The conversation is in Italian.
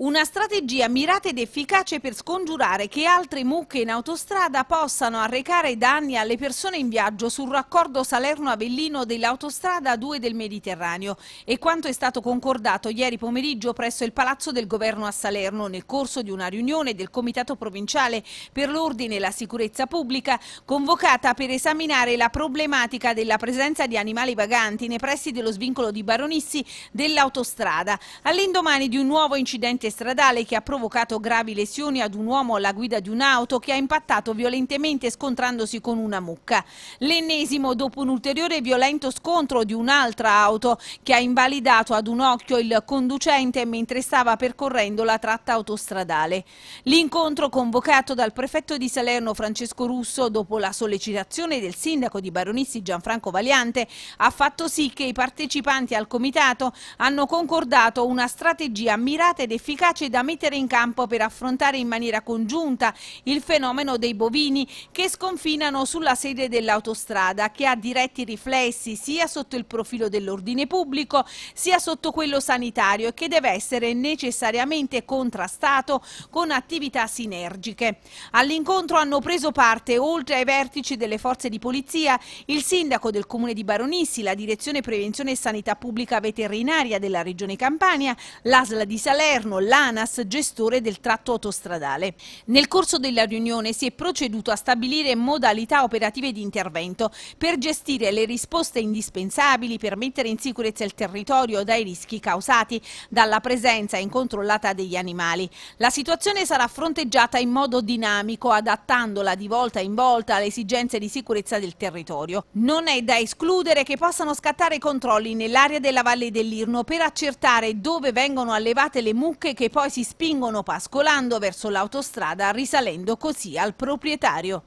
Una strategia mirata ed efficace per scongiurare che altre mucche in autostrada possano arrecare danni alle persone in viaggio sul raccordo Salerno-Avellino dell'autostrada 2 del Mediterraneo e quanto è stato concordato ieri pomeriggio presso il Palazzo del Governo a Salerno nel corso di una riunione del Comitato Provinciale per l'Ordine e la Sicurezza Pubblica convocata per esaminare la problematica della presenza di animali vaganti nei pressi dello svincolo di Baronissi dell'autostrada all'indomani di un nuovo incidente incidente stradale che ha provocato gravi lesioni ad un uomo alla guida di un'auto che ha impattato violentemente scontrandosi con una mucca. L'ennesimo dopo un ulteriore violento scontro di un'altra auto che ha invalidato ad un occhio il conducente mentre stava percorrendo la tratta autostradale. L'incontro convocato dal prefetto di Salerno Francesco Russo dopo la sollecitazione del sindaco di Baronissi Gianfranco Valiante ha fatto sì che i partecipanti al comitato hanno concordato una strategia mirata ed efficace efficaci da mettere in campo per affrontare in maniera congiunta il fenomeno dei bovini che sconfinano sulla sede dell'autostrada, che ha diretti riflessi sia sotto il profilo dell'ordine pubblico sia sotto quello sanitario e che deve essere necessariamente contrastato con attività sinergiche. All'incontro hanno preso parte, oltre ai vertici delle forze di polizia, il sindaco del comune di Baronissi, la direzione prevenzione e sanità pubblica veterinaria della regione Campania, l'ASL di Salerno, l'ANAS, gestore del tratto autostradale. Nel corso della riunione si è proceduto a stabilire modalità operative di intervento per gestire le risposte indispensabili per mettere in sicurezza il territorio dai rischi causati dalla presenza incontrollata degli animali. La situazione sarà fronteggiata in modo dinamico, adattandola di volta in volta alle esigenze di sicurezza del territorio. Non è da escludere che possano scattare controlli nell'area della Valle dell'Irno per accertare dove vengono allevate le mucche che poi si spingono pascolando verso l'autostrada risalendo così al proprietario.